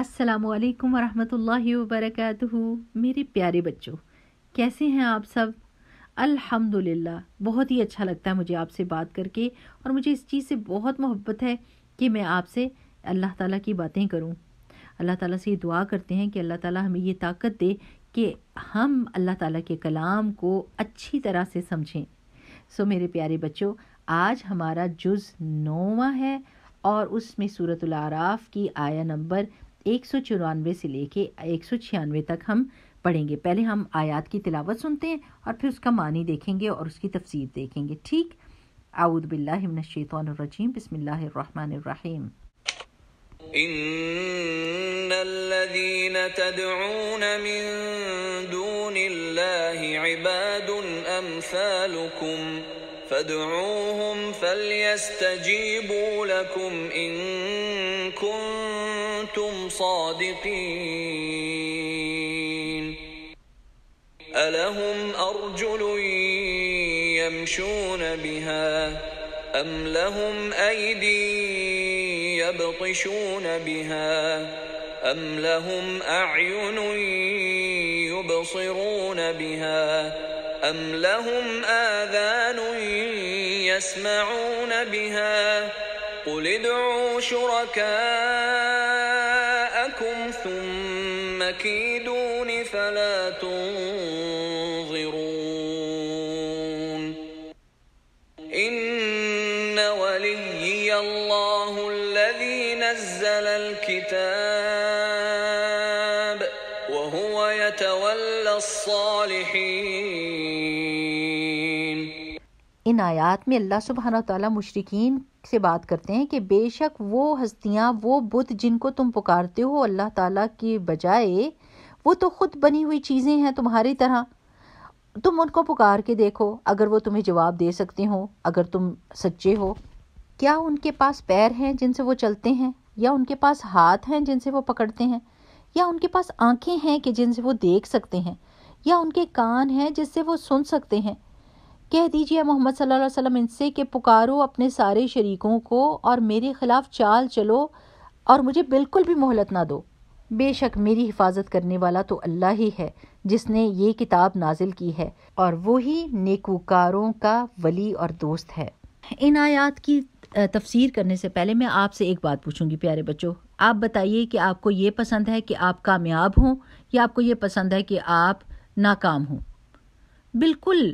अस्सलाम वालेकुम रहमतुल्लाहि मेरे प्यारे बच्चों कैसे हैं आप सब अल्हम्दुलिल्लाह बहुत ही अच्छा लगता है मुझे आपसे बात करके और मुझे इस चीज़ से बहुत मोहब्बत है कि मैं आपसे अल्लाह ताला की बातें करूं अल्लाह ताला से ये दुआ करते हैं कि अल्लाह ताला हमें ये ताकत दे कि हम अल्लाह ताला के कलाम को अच्छी तरह से समझें सो मेरे प्यारे बच्चों आज हमारा जुज़ नौवा है और उसमें सूरत आराफ की आया नंबर एक सौ चौरानवे से लेके एक सौ छियानवे तक हम पढ़ेंगे पहले हम आयात की तिलावत सुनते हैं और फिर उसका मानी देखेंगे और उसकी तफसीर देखेंगे ठीक आऊदबिल्लाशैतरजीम बसमीम إن الذين تدعون من دون الله عباد أمثالكم فادعوهم فليستجيبوا لكم إن كنتم كنتم صادقين ألهم أرجل يمشون بها أم لهم أيدي يبطشون بها أم لهم أعين يبصرون بها أم لهم آذان يسمعون بها قل ادعوا شركاءكم ثم كيدون فلا تنظرون إن وليي الله الذي نزل الكتاب وهو يتولى الصالحين आयात में अल्लाह सुबहाना ताली मुशरकिन से बात करते हैं कि बेशक वो हस्तियाँ वो बुत जिनको तुम पुकारते हो अल्लाह ताला के बजाय वो तो ख़ुद बनी हुई चीज़ें हैं तुम्हारी तरह तुम उनको पुकार के देखो अगर वो तुम्हें जवाब दे सकते हो अगर तुम सच्चे हो क्या उनके पास पैर हैं जिनसे वो चलते हैं या उनके पास हाथ हैं जिनसे वो पकड़ते हैं या उनके पास आंखें हैं कि जिनसे वो देख सकते हैं या उनके कान हैं जिससे वो सुन सकते हैं कह दीजिए मोहम्मद सल्लल्लाहु अलैहि वसल्लम इनसे कि पुकारो अपने सारे शरीकों को और मेरे ख़िलाफ़ चाल चलो और मुझे बिल्कुल भी मोहलत ना दो बेशक मेरी हिफाजत करने वाला तो अल्लाह ही है जिसने ये किताब नाजिल की है और वो ही नेकूकारों का वली और दोस्त है इन आयात की तफसीर करने से पहले मैं आपसे एक बात पूछूंगी प्यारे बच्चों आप बताइए कि आपको ये पसंद है कि आप कामयाब हों या आपको ये पसंद है कि आप नाकाम हों बिल्कुल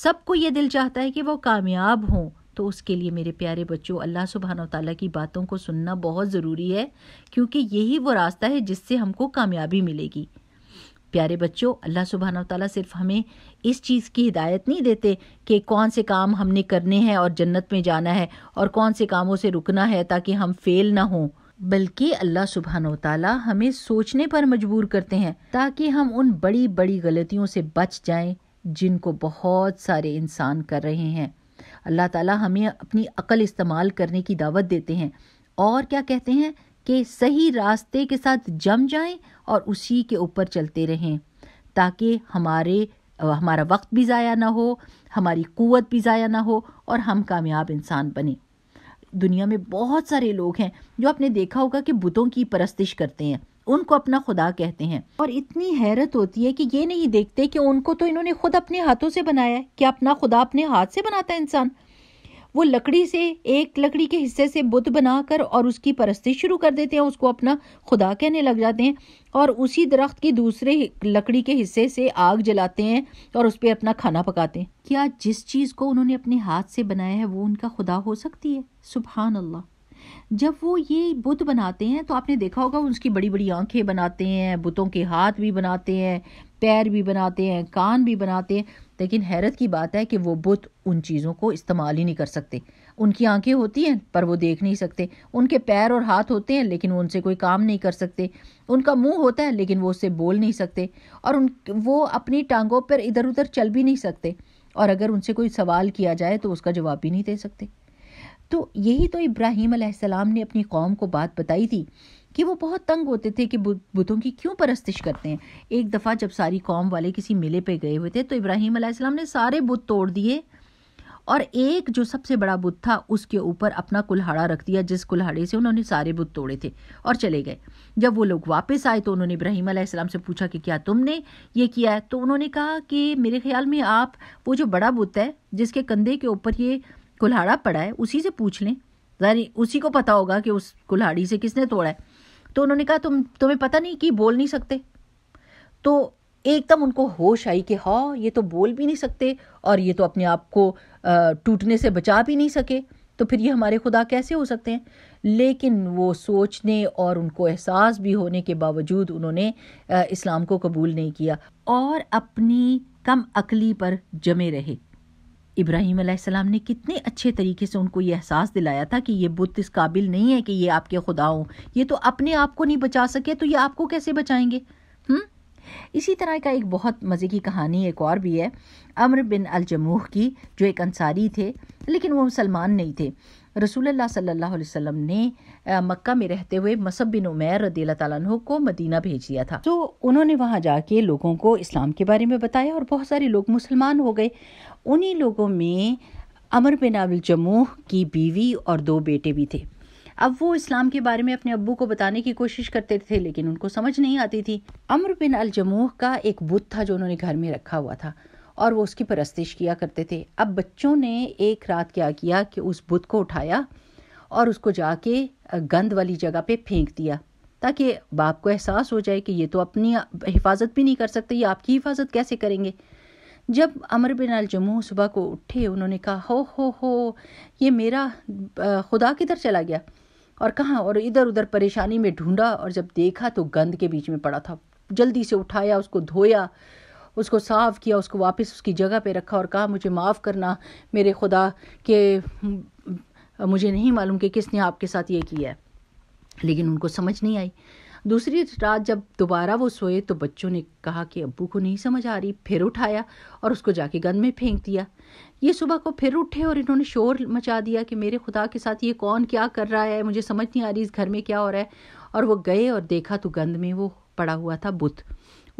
सबको ये दिल चाहता है कि वो कामयाब हों तो उसके लिए मेरे प्यारे बच्चों अल्लाह सुबहान तला की बातों को सुनना बहुत ज़रूरी है क्योंकि यही वो रास्ता है जिससे हमको कामयाबी मिलेगी प्यारे बच्चों अल्लाह सुबहान तला सिर्फ हमें इस चीज़ की हिदायत नहीं देते कि कौन से काम हमने करने हैं और जन्नत में जाना है और कौन से कामों से रुकना है ताकि हम फेल ना हों बल्कि अल्लाह सुबहान तला हमें सोचने पर मजबूर करते हैं ताकि हम उन बड़ी बड़ी गलतियों से बच जाएं जिनको बहुत सारे इंसान कर रहे हैं अल्लाह ताला हमें अपनी अकल इस्तेमाल करने की दावत देते हैं और क्या कहते हैं कि सही रास्ते के साथ जम जाएं और उसी के ऊपर चलते रहें ताकि हमारे हमारा वक्त भी ज़ाया ना हो हमारी क़वत भी ज़ाया ना हो और हम कामयाब इंसान बने दुनिया में बहुत सारे लोग हैं जो आपने देखा होगा कि बुतों की परस्तिश करते हैं उनको अपना खुदा कहते हैं और इतनी हैरत होती है कि ये नहीं देखते कि उनको तो इन्होंने खुद अपने हाथों से बनाया है क्या अपना खुदा अपने हाथ से बनाता है इंसान वो लकड़ी से एक लकड़ी के हिस्से से बुत बनाकर और उसकी परस्ती शुरू कर देते हैं उसको अपना खुदा कहने लग जाते हैं और उसी दरख्त की दूसरे लकड़ी के हिस्से से आग जलाते हैं और उस पर अपना खाना पकाते हैं क्या जिस चीज़ को उन्होंने अपने हाथ से बनाया है वो उनका खुदा हो सकती है सुबहान अल्लाह जब वो ये बुत बनाते हैं तो आपने देखा होगा उसकी बड़ी बड़ी आंखें बनाते हैं बुतों के हाथ भी बनाते हैं पैर भी बनाते हैं कान भी बनाते हैं लेकिन हैरत की बात है कि वो बुत उन चीज़ों को इस्तेमाल ही नहीं कर सकते उनकी आंखें होती हैं पर वो देख नहीं सकते उनके पैर और हाथ होते हैं लेकिन वो उनसे कोई काम नहीं कर सकते उनका मुंह होता है लेकिन वो उससे बोल नहीं सकते और उन वो अपनी टांगों पर इधर उधर चल भी नहीं सकते और अगर उनसे कोई सवाल किया जाए तो उसका जवाब भी नहीं दे सकते तो यही तो इब्राहिम अलैहिस्सलाम ने अपनी कौम को बात बताई थी कि वो बहुत तंग होते थे कि बुतों की क्यों परस्तिश करते हैं एक दफ़ा जब सारी कौम वाले किसी मेले पे गए हुए थे तो इब्राहिम अलैहिस्सलाम ने सारे बुत तोड़ दिए और एक जो सबसे बड़ा बुत था उसके ऊपर अपना कुल्हाड़ा रख दिया जिस कुल्हाड़े से उन्होंने सारे बुत तोड़े थे और चले गए जब वो लोग वापस आए तो उन्होंने इब्राहिम आसमाम से पूछा कि क्या तुमने ये किया है तो उन्होंने कहा कि मेरे ख्याल में आप वो जो बड़ा बुत है जिसके कंधे के ऊपर ये कुल्हाड़ा पड़ा है उसी से पूछ लें जारी उसी को पता होगा कि उस कुल्हाड़ी से किसने तोड़ा है तो उन्होंने कहा तुम तुम्हें पता नहीं कि बोल नहीं सकते तो एकदम उनको होश आई कि हाँ ये तो बोल भी नहीं सकते और ये तो अपने आप को टूटने से बचा भी नहीं सके तो फिर ये हमारे खुदा कैसे हो सकते हैं लेकिन वो सोचने और उनको एहसास भी होने के बावजूद उन्होंने इस्लाम को कबूल नहीं किया और अपनी कम अकली पर जमे रहे इब्राहिम सलाम ने कितने अच्छे तरीके से उनको ये एहसास दिलाया था कि ये बुत इस काबिल नहीं है कि ये आपके खुदा हों ये तो अपने आप को नहीं बचा सके तो ये आपको कैसे बचाएंगे हम्म इसी तरह का एक बहुत मज़े की कहानी एक और भी है अमर बिन अलजमूह की जो एक अंसारी थे लेकिन वो मुसलमान नहीं थे रसूलुल्लाह सल्लल्लाहु अलैहि वसल्लम ने मक्का में रहते हुए मसब बिन उमैर रदी तु को मदीना भेज दिया था तो उन्होंने वहाँ जाके लोगों को इस्लाम के बारे में बताया और बहुत सारे लोग मुसलमान हो गए उन्हीं लोगों में अमर बिन अबुल जमूह की बीवी और दो बेटे भी थे अब वो इस्लाम के बारे में अपने अबू को बताने की कोशिश करते थे लेकिन उनको समझ नहीं आती थी अमर बिन अल जमूह का एक बुत था जो उन्होंने घर में रखा हुआ था और वो उसकी परस्तिश किया करते थे अब बच्चों ने एक रात क्या किया कि उस बुत को उठाया और उसको जाके गंद वाली जगह पे फेंक दिया ताकि बाप को एहसास हो जाए कि ये तो अपनी हिफाजत भी नहीं कर सकते ये आपकी हिफाजत कैसे करेंगे जब अमर बिन अल जमू सुबह को उठे उन्होंने कहा हो हो हो ये मेरा खुदा किधर चला गया और कहाँ और इधर उधर परेशानी में ढूंढा और जब देखा तो गंद के बीच में पड़ा था जल्दी से उठाया उसको धोया उसको साफ़ किया उसको वापस उसकी जगह पे रखा और कहा मुझे माफ़ करना मेरे खुदा के मुझे नहीं मालूम कि किसने आपके साथ ये किया है लेकिन उनको समझ नहीं आई दूसरी रात जब दोबारा वो सोए तो बच्चों ने कहा कि अबू को नहीं समझ आ रही फिर उठाया और उसको जाके गंद में फेंक दिया ये सुबह को फिर उठे और इन्होंने शोर मचा दिया कि मेरे खुदा के साथ ये कौन क्या कर रहा है मुझे समझ नहीं आ रही इस घर में क्या हो रहा है और वो गए और देखा तो गंद में वो पड़ा हुआ था बुत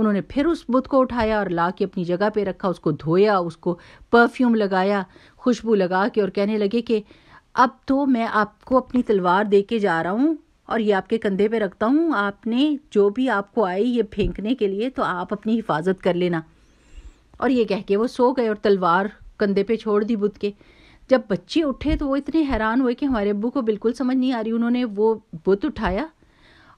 उन्होंने फिर उस बुत को उठाया और ला के अपनी जगह पे रखा उसको धोया उसको परफ्यूम लगाया खुशबू लगा के और कहने लगे कि अब तो मैं आपको अपनी तलवार दे के जा रहा हूँ और ये आपके कंधे पे रखता हूँ आपने जो भी आपको आई ये फेंकने के लिए तो आप अपनी हिफाजत कर लेना और ये कह के वो सो गए और तलवार कंधे पे छोड़ दी बुत के जब बच्चे उठे तो वो इतने हैरान हुए कि हमारे अबू को बिल्कुल समझ नहीं आ रही उन्होंने वो बुत उठाया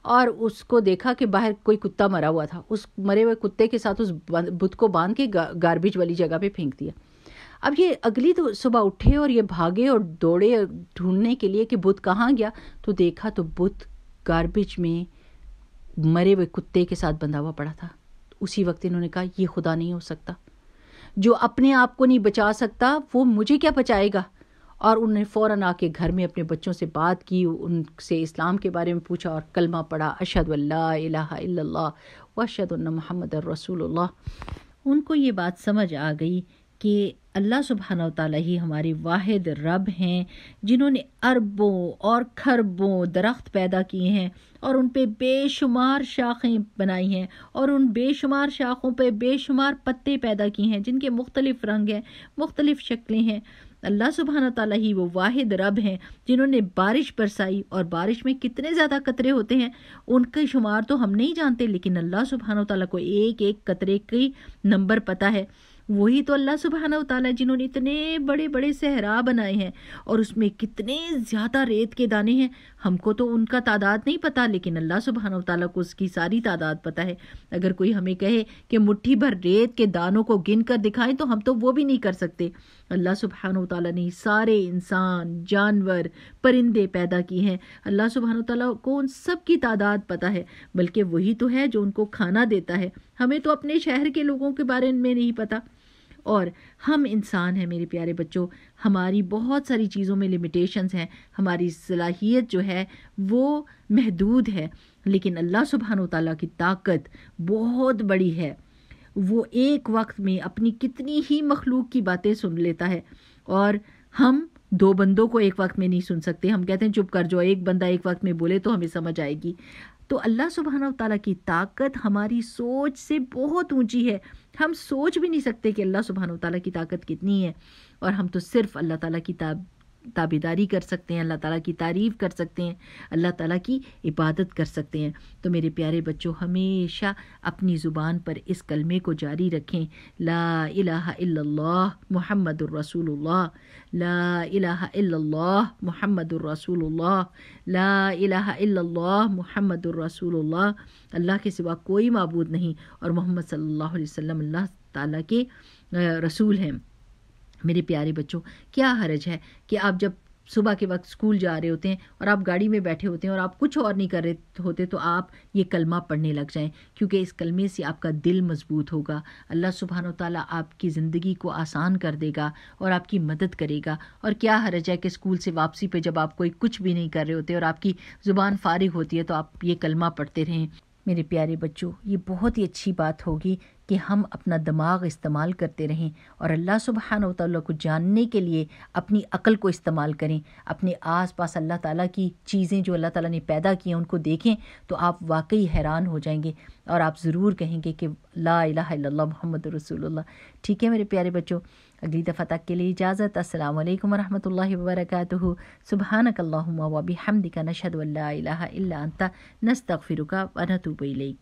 और उसको देखा कि बाहर कोई कुत्ता मरा हुआ था उस मरे हुए कुत्ते के साथ उस बुत को बांध के गार्बेज वाली जगह पे फेंक दिया अब ये अगली तो सुबह उठे और ये भागे और दौड़े ढूंढने के लिए कि बुत कहाँ गया तो देखा तो बुत गार्बेज में मरे हुए कुत्ते के साथ बंधा हुआ पड़ा था उसी वक्त इन्होंने कहा ये खुदा नहीं हो सकता जो अपने आप को नहीं बचा सकता वो मुझे क्या बचाएगा और उन्होंने फ़ौर आके घर में अपने बच्चों से बात की उनसे इस्लाम के बारे में पूछा और कलमा पढ़ा अशद अल्ला वशद महमद रसूल उनको ये बात समझ आ गई कि अल्लाह सुबहान ताली ही हमारे वाहिद रब हैं जिन्होंने अरबों और खरबों दरख्त पैदा किए हैं और उन पे बेशुमार शाखें बनाई हैं और उन बेशुमार शाखों पे बेशुमार पत्ते पैदा किए हैं जिनके मुख्तलिफ़ रंग हैं मुख्तलिफ़ शक्लें हैं अल्लाह सुबहाना तला ही वो वाहिद रब हैं जिन्होंने बारिश बरसाई और बारिश में कितने ज़्यादा कतरे होते हैं उनके शुमार तो हम नहीं जानते लेकिन अल्लाह सुबहाना तला को एक एक कतरे की नंबर पता है वही तो अल्लाह सुबहाना ताला जिन्होंने इतने बड़े बड़े सहरा बनाए हैं और उसमें कितने ज़्यादा रेत के दाने हैं हमको तो उनका तादाद नहीं पता लेकिन अल्लाह सुबहाना ताला को उसकी सारी तादाद पता है अगर कोई हमें कहे कि मुट्ठी भर रेत के दानों को गिन कर दिखाएं तो हम तो वो भी नहीं कर सकते अल्लाह सुबहान तला ने सारे इंसान जानवर परिंदे पैदा किए हैं अल्लाह सुबहान तला को उन सब की तादाद पता है बल्कि वही तो है जो उनको खाना देता है हमें तो अपने शहर के लोगों के बारे में नहीं पता और हम इंसान हैं मेरे प्यारे बच्चों हमारी बहुत सारी चीज़ों में लिमिटेशंस हैं हमारी सलाहियत जो है वो महदूद है लेकिन अल्लाह सुबहान तला की ताकत बहुत बड़ी है वो एक वक्त में अपनी कितनी ही मखलूक की बातें सुन लेता है और हम दो बंदों को एक वक्त में नहीं सुन सकते हम कहते हैं चुप कर जो एक बंदा एक वक्त में बोले तो हमें समझ आएगी तो अल्लाह सुबहाना ताली की ताकत हमारी सोच से बहुत ऊंची है हम सोच भी नहीं सकते कि अल्लाह सुबहाना तला की ताकत कितनी है और हम तो सिर्फ अल्लाह ताला की ताबेदारी कर सकते हैं अल्लाह ताला की तारीफ़ कर सकते हैं अल्लाह ताला की इबादत कर सकते हैं तो मेरे प्यारे बच्चों हमेशा अपनी ज़ुबान पर इस कलमे को जारी रखें ला इलाहा इल्लल्लाह मुहम्मदुर रसूलुल्लाह ला इलाहा इल्लल्लाह मुहम्मदुर रसूलुल्लाह ला इलाहा इल्लल्लाह मुहम्मदुर रसूलुल्लाह अल्लाह के सिवा कोई मबूद नहीं और मोहम्मद सल्लल्लाहु अलैहि वसल्लम अल्लाह ताला के रसूल हैं मेरे प्यारे बच्चों क्या हर्ज है कि आप जब सुबह के वक्त स्कूल जा रहे होते हैं और आप गाड़ी में बैठे होते हैं और आप कुछ और नहीं कर रहे होते तो आप ये कलमा पढ़ने लग जाएं क्योंकि इस कलमे से आपका दिल मजबूत होगा अल्लाह सुबहान तला आपकी ज़िंदगी को आसान कर देगा और आपकी मदद करेगा और क्या हरज है कि स्कूल से वापसी पर जब आप कोई कुछ भी नहीं कर रहे होते और आपकी ज़ुबान फारिग होती है तो आप ये कलमा पढ़ते रहें मेरे प्यारे बच्चों ये बहुत ही अच्छी बात होगी कि हम अपना दिमाग इस्तेमाल करते रहें और अल्लाह सुबहान तौला को जानने के लिए अपनी अकल को इस्तेमाल करें अपने आस पास अल्लाह ताला की चीज़ें जो अल्लाह ताला ने पैदा की हैं उनको देखें तो आप वाकई हैरान हो जाएंगे और आप ज़रूर कहेंगे कि ला अला मोहम्मद रसूल ठीक है मेरे प्यारे बच्चों अगली दफ़ा तक के लिए इजाज़त असल वरहमल वबरक वबी हमदिका नशद अल्ला नस्तफ़िर फिरुका वनतूब